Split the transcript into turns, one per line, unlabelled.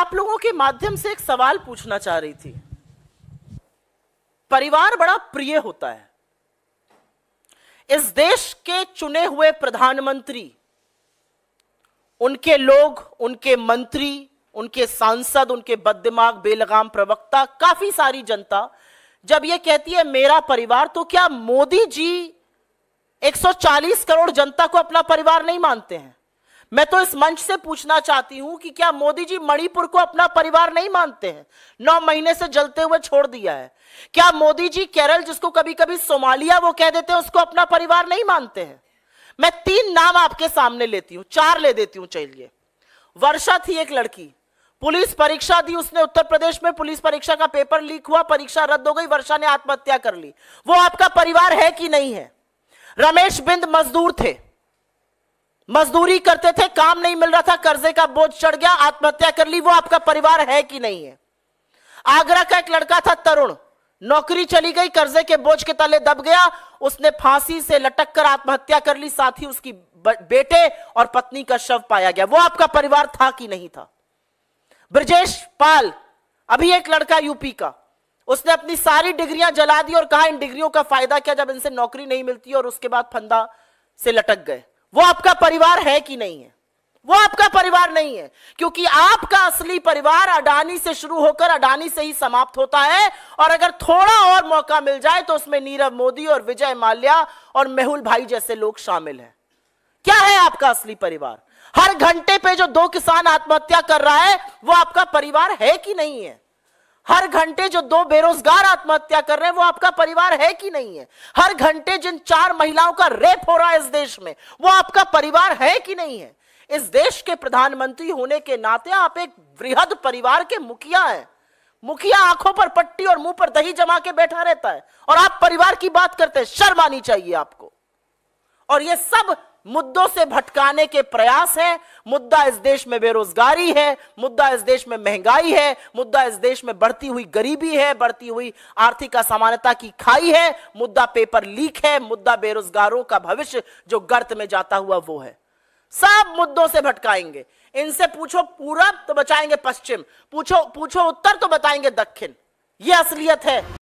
आप लोगों के माध्यम से एक सवाल पूछना चाह रही थी परिवार बड़ा प्रिय होता है इस देश के चुने हुए प्रधानमंत्री उनके लोग उनके मंत्री उनके सांसद उनके बददिमाग बेलगाम प्रवक्ता काफी सारी जनता जब यह कहती है मेरा परिवार तो क्या मोदी जी 140 करोड़ जनता को अपना परिवार नहीं मानते हैं मैं तो इस मंच से पूछना चाहती हूं कि क्या मोदी जी मणिपुर को अपना परिवार नहीं मानते हैं नौ महीने से जलते हुए छोड़ दिया है क्या मोदी जी केरल जिसको कभी कभी सोमालिया वो कह देते हैं उसको अपना परिवार नहीं मानते हैं मैं तीन नाम आपके सामने लेती हूँ चार ले देती हूँ चलिए वर्षा थी एक लड़की पुलिस परीक्षा दी उसने उत्तर प्रदेश में पुलिस परीक्षा का पेपर लीक हुआ परीक्षा रद्द हो गई वर्षा ने आत्महत्या कर ली वो आपका परिवार है कि नहीं है रमेश बिंद मजदूर थे मजदूरी करते थे काम नहीं मिल रहा था कर्जे का बोझ चढ़ गया आत्महत्या कर ली वो आपका परिवार है कि नहीं है आगरा का एक लड़का था तरुण नौकरी चली गई कर्जे के बोझ के तले दब गया उसने फांसी से लटक कर आत्महत्या कर ली साथ ही उसकी बेटे और पत्नी का शव पाया गया वो आपका परिवार था कि नहीं था ब्रजेश पाल अभी एक लड़का यूपी का उसने अपनी सारी डिग्रियां जला दी और कहा इन डिग्रियों का फायदा क्या जब इनसे नौकरी नहीं मिलती और उसके बाद फंदा से लटक गए वो आपका परिवार है कि नहीं है वो आपका परिवार नहीं है क्योंकि आपका असली परिवार अडानी से शुरू होकर अडानी से ही समाप्त होता है और अगर थोड़ा और मौका मिल जाए तो उसमें नीरव मोदी और विजय माल्या और मेहुल भाई जैसे लोग शामिल हैं क्या है आपका असली परिवार हर घंटे पे जो दो किसान आत्महत्या कर रहा है वो आपका परिवार है कि नहीं है हर घंटे जो दो बेरोजगार आत्महत्या कर रहे हैं वो आपका परिवार है कि नहीं है हर घंटे जिन चार महिलाओं का रेप हो रहा है इस देश में वो आपका परिवार है कि नहीं है इस देश के प्रधानमंत्री होने के नाते आप एक वृहद परिवार के मुखिया हैं मुखिया आंखों पर पट्टी और मुंह पर दही जमा के बैठा रहता है और आप परिवार की बात करते हैं शर्म आनी चाहिए आपको और ये सब मुद्दों से भटकाने के प्रयास है मुद्दा इस देश में बेरोजगारी है मुद्दा इस देश में महंगाई है मुद्दा इस देश में बढ़ती हुई गरीबी है बढ़ती हुई आर्थिक असमानता की खाई है मुद्दा पेपर लीक है मुद्दा बेरोजगारों का भविष्य जो गर्त में जाता हुआ वो है सब मुद्दों से भटकाएंगे इनसे पूछो पूरब तो बचाएंगे पश्चिम पूछो पूछो उत्तर तो बताएंगे दक्षिण यह असलियत है